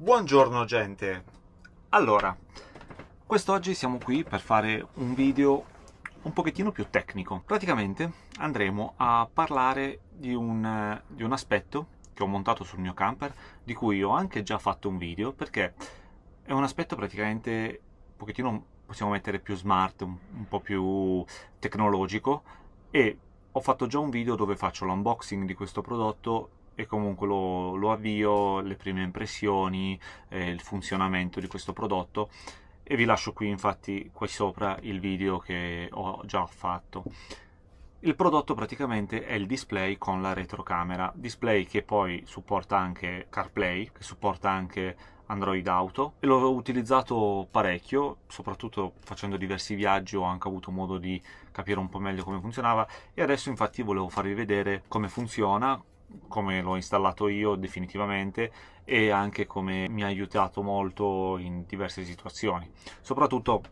Buongiorno gente! Allora, quest'oggi siamo qui per fare un video un pochettino più tecnico. Praticamente andremo a parlare di un, di un aspetto che ho montato sul mio camper, di cui ho anche già fatto un video, perché è un aspetto praticamente un pochettino, possiamo mettere più smart, un, un po' più tecnologico, e ho fatto già un video dove faccio l'unboxing di questo prodotto e comunque lo, lo avvio, le prime impressioni, eh, il funzionamento di questo prodotto e vi lascio qui infatti qui sopra il video che ho già fatto. Il prodotto praticamente è il display con la retrocamera, display che poi supporta anche CarPlay, che supporta anche Android Auto e l'ho utilizzato parecchio, soprattutto facendo diversi viaggi ho anche avuto modo di capire un po' meglio come funzionava e adesso infatti volevo farvi vedere come funziona, come l'ho installato io definitivamente e anche come mi ha aiutato molto in diverse situazioni. Soprattutto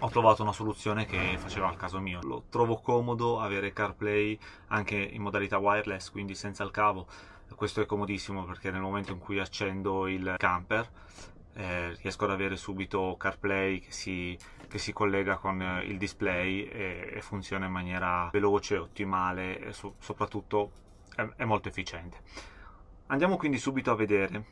ho trovato una soluzione che faceva al caso mio. Lo trovo comodo avere CarPlay anche in modalità wireless, quindi senza il cavo. Questo è comodissimo perché nel momento in cui accendo il camper eh, riesco ad avere subito CarPlay che si, che si collega con eh, il display e, e, funziona in maniera veloce, ottimale e so, soprattutto è molto efficiente. Andiamo quindi subito a vedere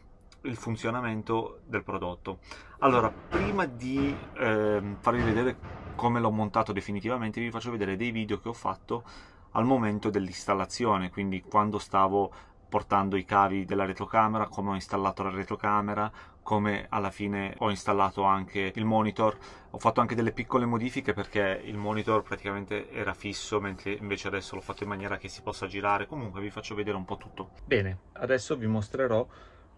il funzionamento del prodotto. Allora, prima di eh, farvi vedere come l'ho montato definitivamente, vi faccio vedere dei video che ho fatto al momento dell'installazione, quindi quando stavo portando i cavi della retrocamera, come ho installato la retrocamera, come alla fine ho installato anche il monitor ho fatto anche delle piccole modifiche perché il monitor praticamente era fisso mentre invece adesso l'ho fatto in maniera che si possa girare comunque vi faccio vedere un po' tutto bene adesso vi mostrerò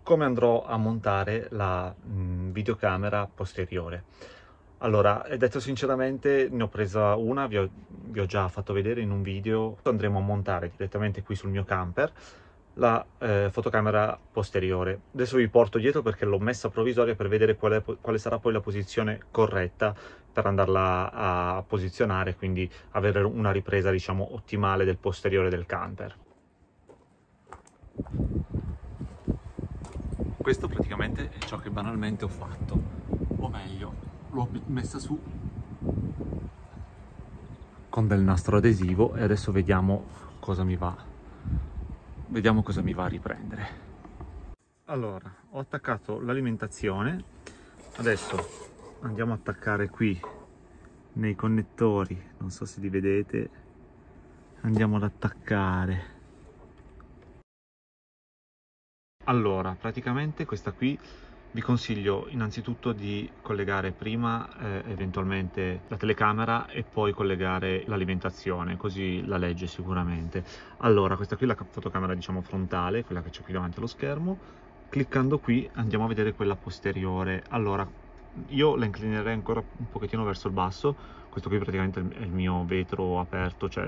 come andrò a montare la mh, mm, videocamera posteriore allora, eh, detto sinceramente, ne ho presa una, vi ho, vi ho già fatto vedere in un video. Andremo a montare direttamente qui sul mio camper la eh, fotocamera posteriore. Adesso vi porto dietro perché l'ho messa provvisoria per vedere quale, quale, sarà poi la posizione corretta per andarla a posizionare, quindi avere una ripresa diciamo ottimale del posteriore del camper. Questo praticamente è ciò che banalmente ho fatto, o meglio, l'ho messa su con del nastro adesivo e adesso vediamo cosa mi va vediamo cosa mi va a riprendere allora ho attaccato l'alimentazione adesso andiamo ad attaccare qui nei connettori non so se li vedete andiamo ad attaccare allora praticamente questa qui vi consiglio innanzitutto di collegare prima eh, eventualmente la telecamera e poi collegare l'alimentazione, così la legge sicuramente. Allora, questa qui è la fotocamera diciamo frontale, quella che c'è qui davanti allo schermo. Cliccando qui andiamo a vedere quella posteriore. Allora, io la inclinerei ancora un pochettino verso il basso, questo qui praticamente è il mio vetro aperto, cioè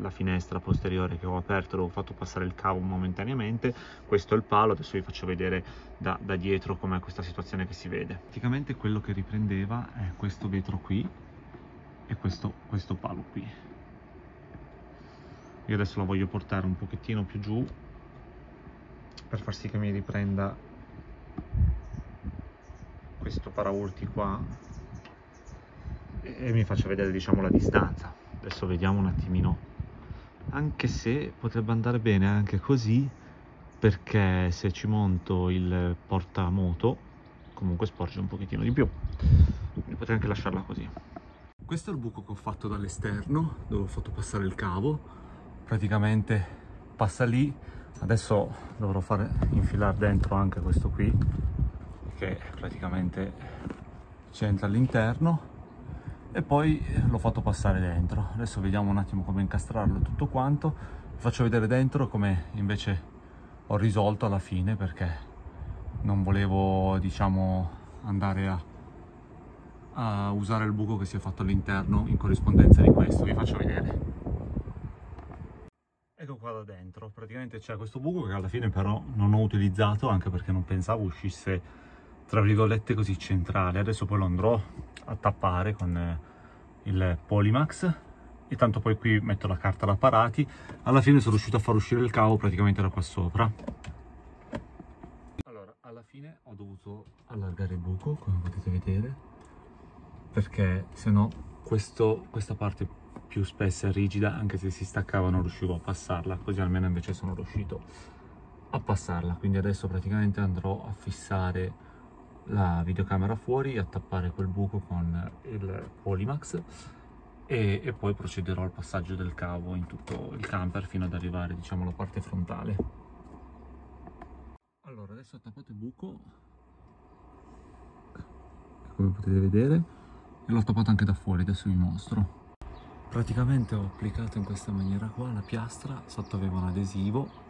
la finestra posteriore che ho aperto, l'ho fatto passare il cavo momentaneamente, questo è il palo, adesso vi faccio vedere da, da dietro com'è questa situazione che si vede. Praticamente quello che riprendeva è questo vetro qui e questo, questo palo qui. Io adesso lo voglio portare un pochettino più giù per far sì che mi riprenda questo paraurti qua e mi faccia vedere diciamo la distanza adesso vediamo un attimino anche se potrebbe andare bene anche così perché se ci monto il portamoto comunque sporge un pochettino di più quindi potrei anche lasciarla così questo è il buco che ho fatto dall'esterno dove ho fatto passare il cavo praticamente passa lì adesso dovrò fare infilare dentro anche questo qui che praticamente c'entra all'interno e poi eh, l'ho fatto passare dentro adesso vediamo un attimo come incastrarlo tutto quanto Vi faccio vedere dentro come invece ho risolto alla fine perché non volevo diciamo andare a, a usare il buco che si è fatto all'interno in corrispondenza di questo vi faccio vedere ecco qua da dentro praticamente c'è questo buco che alla fine però non ho utilizzato anche perché non pensavo uscisse tra virgolette così centrale adesso poi lo andrò a tappare con eh, il Polymax e tanto poi qui metto la carta da parati alla fine sono riuscito a far uscire il cavo praticamente da qua sopra allora alla fine ho dovuto allargare il buco come potete vedere perché se no questa parte più spessa e rigida anche se si staccava non riuscivo a passarla così almeno invece sono riuscito a passarla quindi adesso praticamente andrò a fissare la videocamera fuori a tappare quel buco con il Polymax e, e poi procederò al passaggio del cavo in tutto il camper fino ad arrivare diciamo alla parte frontale allora adesso ho tappato il buco come potete vedere e l'ho tappato anche da fuori adesso vi mostro praticamente ho applicato in questa maniera qua la piastra sotto aveva un adesivo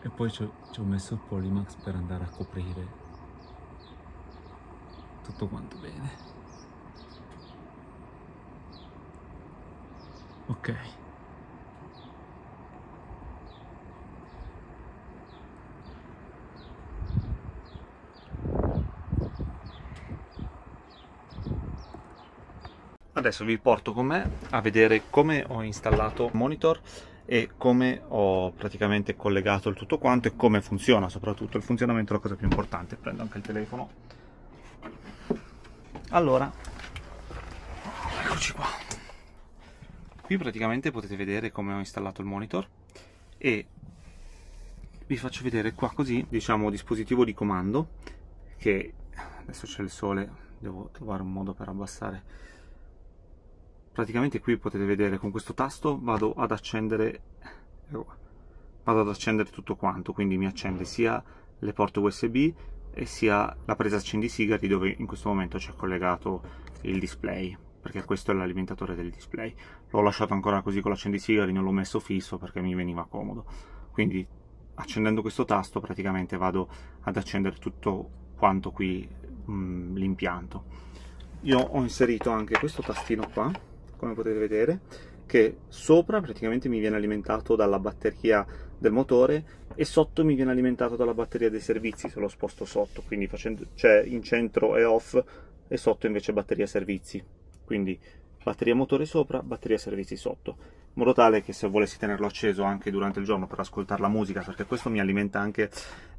e poi ci ho, ci ho messo il Polymax per andare a coprire tutto quanto bene ok Adesso vi porto con me a vedere come ho installato il monitor e come ho praticamente collegato il tutto quanto e come funziona, soprattutto il funzionamento è la cosa più importante. Prendo anche il telefono. Allora, eccoci qua. Qui praticamente potete vedere come ho installato il monitor e vi faccio vedere qua così, diciamo dispositivo di comando che adesso c'è il sole, devo trovare un modo per abbassare praticamente qui potete vedere con questo tasto vado ad accendere eh, vado ad accendere tutto quanto quindi mi accende sia le porte usb e sia la presa accendi sigari dove in questo momento c'è collegato il display perché questo è l'alimentatore del display l'ho lasciato ancora così con l'accendi sigari non l'ho messo fisso perché mi veniva comodo quindi accendendo questo tasto praticamente vado ad accendere tutto quanto qui mm, l'impianto io ho inserito anche questo tastino qua come potete vedere, che sopra praticamente mi viene alimentato dalla batteria del motore e sotto mi viene alimentato dalla batteria dei servizi se lo sposto sotto, quindi facendo, cioè in centro e off e sotto invece batteria servizi. Quindi batteria motore sopra, batteria servizi sotto, in modo tale che se volessi tenerlo acceso anche durante il giorno per ascoltare la musica, perché questo mi alimenta anche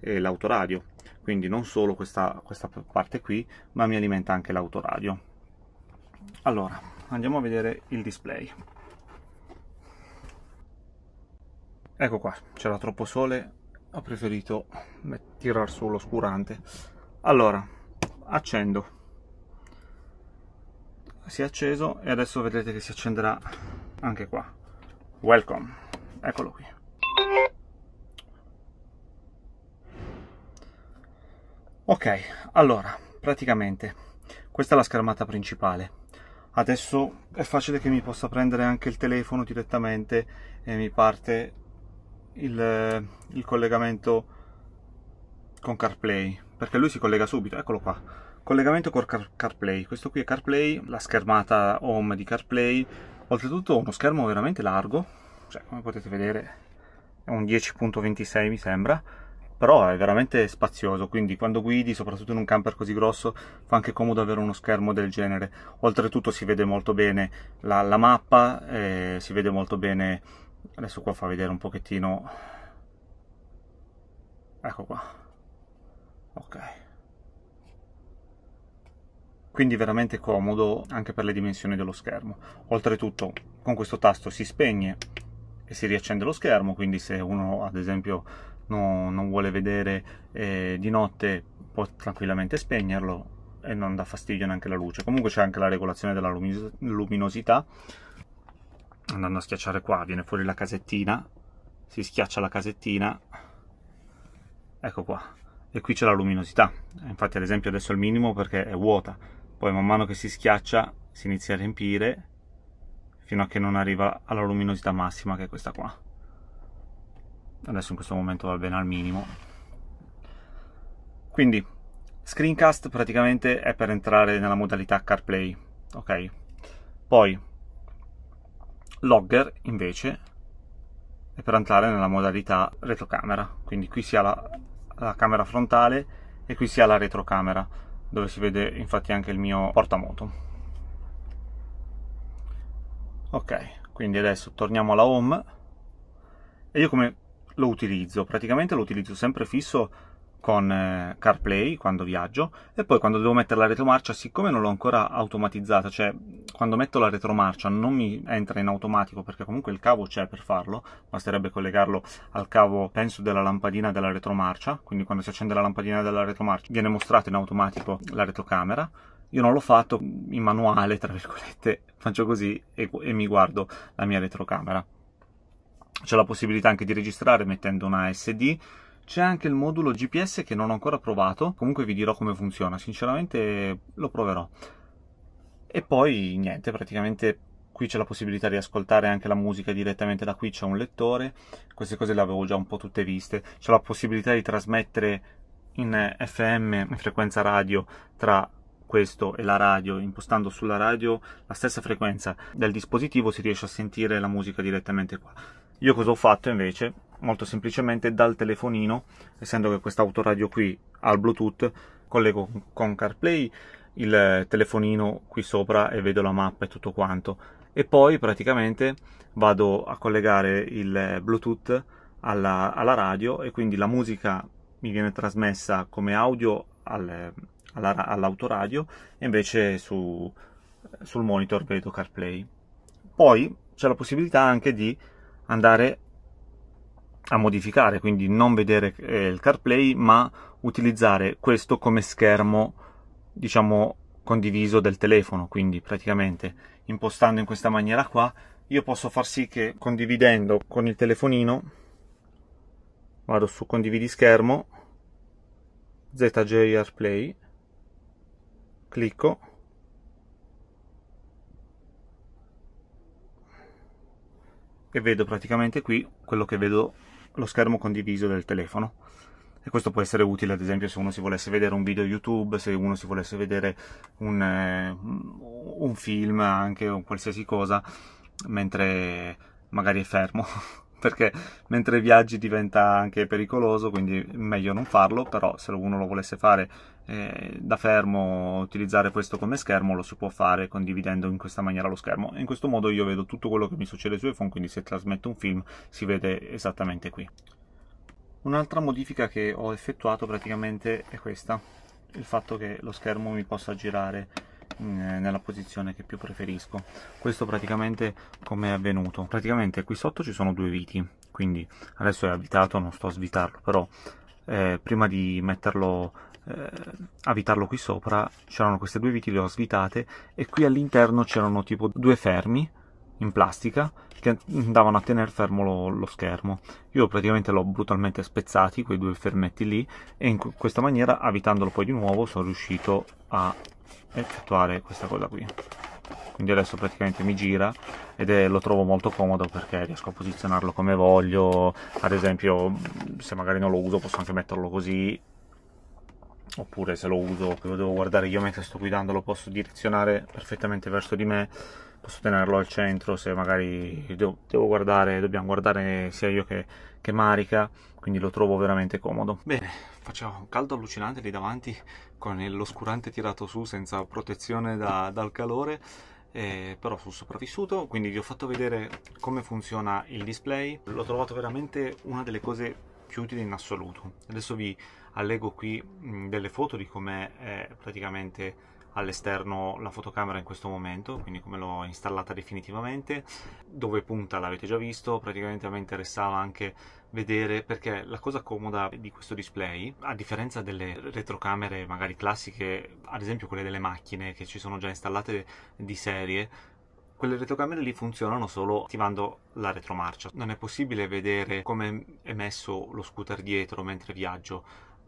eh, l'autoradio, quindi non solo questa, questa parte qui, ma mi alimenta anche l'autoradio. Allora, andiamo a vedere il display ecco qua c'era troppo sole ho preferito tirar su l'oscurante allora accendo si è acceso e adesso vedrete che si accenderà anche qua welcome eccolo qui ok allora praticamente questa è la schermata principale adesso è facile che mi possa prendere anche il telefono direttamente e mi parte il, il collegamento con CarPlay perché lui si collega subito, eccolo qua collegamento con Car CarPlay, questo qui è CarPlay, la schermata home di CarPlay oltretutto uno schermo veramente largo cioè come potete vedere è un 10.26 mi sembra però è veramente spazioso, quindi quando guidi, soprattutto in un camper così grosso, fa anche comodo avere uno schermo del genere. Oltretutto si vede molto bene la, la mappa, eh, si vede molto bene... Adesso qua fa vedere un pochettino... Ecco qua. Ok quindi veramente comodo anche per le dimensioni dello schermo. Oltretutto con questo tasto si spegne e si riaccende lo schermo, quindi se uno ad esempio no, non vuole vedere eh, di notte può tranquillamente spegnerlo e non dà fastidio neanche la luce comunque c'è anche la regolazione della luminos luminosità andando a schiacciare qua viene fuori la casettina si schiaccia la casettina ecco qua e qui c'è la luminosità infatti ad esempio adesso è il minimo perché è vuota poi man mano che si schiaccia si inizia a riempire fino a che non arriva alla luminosità massima che è questa qua adesso in questo momento va bene al minimo quindi screencast praticamente è per entrare nella modalità CarPlay ok poi logger invece è per entrare nella modalità retrocamera quindi qui si ha la, la camera frontale e qui si ha la retrocamera dove si vede infatti anche il mio portamoto ok quindi adesso torniamo alla home e io come lo utilizzo, praticamente lo utilizzo sempre fisso con eh, CarPlay quando viaggio e poi quando devo mettere la retromarcia, siccome non l'ho ancora automatizzata, cioè quando metto la retromarcia non mi entra in automatico perché comunque il cavo c'è per farlo, basterebbe collegarlo al cavo penso della lampadina della retromarcia, quindi quando si accende la lampadina della retromarcia viene mostrata in automatico la retrocamera. Io non l'ho fatto in manuale, tra virgolette, faccio così e, e mi guardo la mia retrocamera c'è la possibilità anche di registrare mettendo una SD c'è anche il modulo GPS che non ho ancora provato, comunque vi dirò come funziona, sinceramente lo proverò. E poi niente, praticamente qui c'è la possibilità di ascoltare anche la musica direttamente da qui, c'è un lettore, queste cose le avevo già un po' tutte viste, c'è la possibilità di trasmettere in FM, in frequenza radio, tra questo e la radio, impostando sulla radio la stessa frequenza del dispositivo si riesce a sentire la musica direttamente qua. Io cosa ho fatto invece? Molto semplicemente dal telefonino, essendo che autoradio qui ha il Bluetooth, collego con CarPlay il telefonino qui sopra e vedo la mappa e tutto quanto. E poi praticamente vado a collegare il Bluetooth alla, alla radio e quindi la musica mi viene trasmessa come audio al, alla, all'autoradio e invece su, sul monitor vedo CarPlay. Poi c'è la possibilità anche di andare a modificare, quindi non vedere eh, il CarPlay, ma utilizzare questo come schermo, diciamo, condiviso del telefono, quindi praticamente impostando in questa maniera qua, io posso far sì che condividendo con il telefonino vado su condividi schermo ZJR Play, clicco e vedo praticamente qui quello che vedo lo schermo condiviso del telefono e questo può essere utile ad esempio se uno si volesse vedere un video YouTube, se uno si volesse vedere un, eh, un film anche o qualsiasi cosa mentre magari è fermo perché mentre viaggi diventa anche pericoloso, quindi meglio non farlo, però se uno lo volesse fare eh, da fermo, utilizzare questo come schermo, lo si può fare condividendo in questa maniera lo schermo. In questo modo io vedo tutto quello che mi succede su iPhone, quindi se trasmetto un film si vede esattamente qui. Un'altra modifica che ho effettuato praticamente è questa, il fatto che lo schermo mi possa girare eh, nella posizione che più preferisco questo praticamente come è avvenuto praticamente qui sotto ci sono due viti quindi adesso è avvitato non sto a svitarlo però eh, prima di metterlo eh, avvitarlo qui sopra c'erano queste due viti le ho svitate e qui all'interno c'erano tipo due fermi in plastica che andavano a tenere fermo lo, lo schermo. Io praticamente l'ho brutalmente spezzati quei due fermetti lì e in questa maniera, avvitandolo poi di nuovo, sono riuscito a effettuare questa cosa qui. Quindi adesso praticamente mi gira ed è, lo trovo molto comodo perché riesco a posizionarlo come voglio. Ad esempio, se magari non lo uso, posso anche metterlo così oppure se lo uso, lo devo guardare io mentre sto guidando, lo posso direzionare perfettamente verso di me posso tenerlo al centro se magari devo, devo guardare, dobbiamo guardare sia io che, che Marica, quindi lo trovo veramente comodo. Bene, faceva un caldo allucinante lì davanti con l'oscurante tirato su senza protezione da, dal calore. Eh, però sono sopravvissuto quindi vi ho fatto vedere come funziona il display l'ho trovato veramente una delle cose più utili in assoluto adesso vi allego qui mh, delle foto di come è praticamente all'esterno la fotocamera in questo momento, quindi come l'ho installata definitivamente. Dove punta l'avete già visto, praticamente a me interessava anche vedere perché la cosa comoda di questo display, a differenza delle retrocamere magari classiche, ad esempio quelle delle macchine che ci sono già installate di serie, quelle retrocamere lì funzionano solo attivando la retromarcia. Non è possibile vedere come è messo lo scooter dietro mentre viaggio.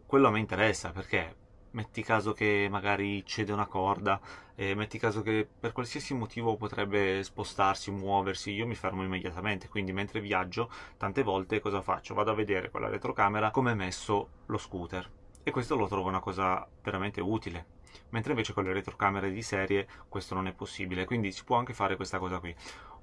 Quello a me interessa perché metti caso che magari cede una corda, eh, metti caso che per qualsiasi motivo potrebbe spostarsi, muoversi, io mi fermo immediatamente, quindi mentre viaggio tante volte cosa faccio? Vado a vedere con la retrocamera come è messo lo scooter e questo lo trovo una cosa veramente utile. Mentre invece con le retrocamere di serie questo non è possibile, quindi si può anche fare questa cosa qui.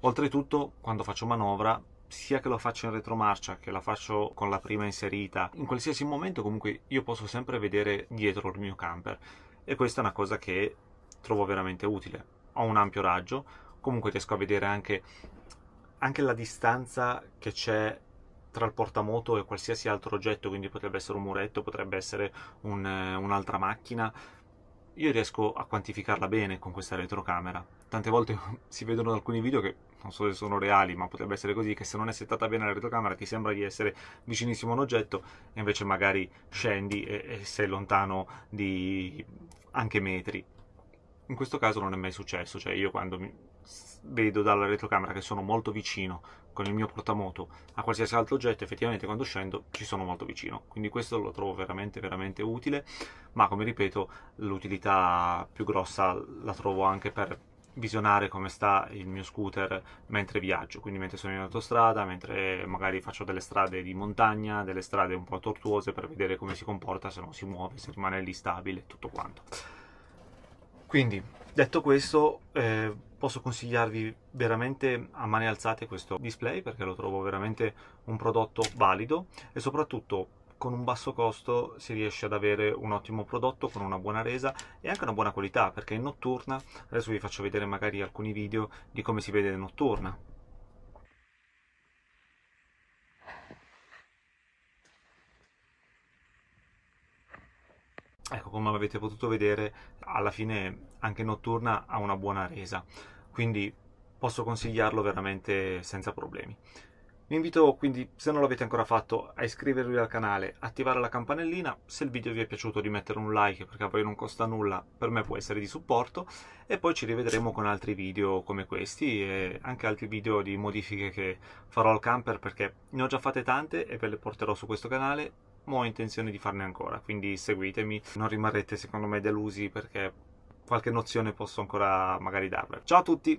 Oltretutto, quando faccio manovra, sia che lo faccio in retromarcia che la faccio con la prima inserita, in qualsiasi momento comunque io posso sempre vedere dietro il mio camper e questa è una cosa che trovo veramente utile. Ho un ampio raggio, comunque riesco a vedere anche, anche la distanza che c'è tra il portamoto e qualsiasi altro oggetto, quindi potrebbe essere un muretto, potrebbe essere un, eh, un'altra macchina io riesco a quantificarla bene con questa retrocamera. Tante volte si vedono alcuni video che non so se sono reali, ma potrebbe essere così, che se non è settata bene la retrocamera ti sembra di essere vicinissimo a un oggetto e invece magari scendi e, e sei lontano di anche metri. In questo caso non è mai successo, cioè io quando mi, vedo dalla retrocamera che sono molto vicino con il mio portamoto a qualsiasi altro oggetto, effettivamente quando scendo ci sono molto vicino. Quindi questo lo trovo veramente veramente utile, ma come ripeto, l'utilità più grossa la trovo anche per visionare come sta il mio scooter mentre viaggio, quindi mentre sono in autostrada, mentre magari faccio delle strade di montagna, delle strade un po' tortuose per vedere come si comporta, se non si muove, se rimane lì stabile, tutto quanto. Quindi Detto questo, eh, posso consigliarvi veramente a mani alzate questo display perché lo trovo veramente un prodotto valido e soprattutto con un basso costo si riesce ad avere un ottimo prodotto con una buona resa e anche una buona qualità perché in notturna, adesso vi faccio vedere magari alcuni video di come si vede in notturna. Ecco, come avete potuto vedere, alla fine anche notturna ha una buona resa, quindi posso consigliarlo veramente senza problemi. Vi invito quindi, se non l'avete ancora fatto, a iscrivervi al canale, attivare la campanellina, se il video vi è piaciuto di mettere un like perché a voi non costa nulla, per me può essere di supporto e poi ci rivedremo con altri video come questi e anche altri video di modifiche che farò al camper perché ne ho già fatte tante e ve le porterò su questo canale ma ho intenzione di farne ancora, quindi seguitemi, non rimarrete secondo me delusi perché qualche nozione posso ancora magari darvi. Ciao a tutti!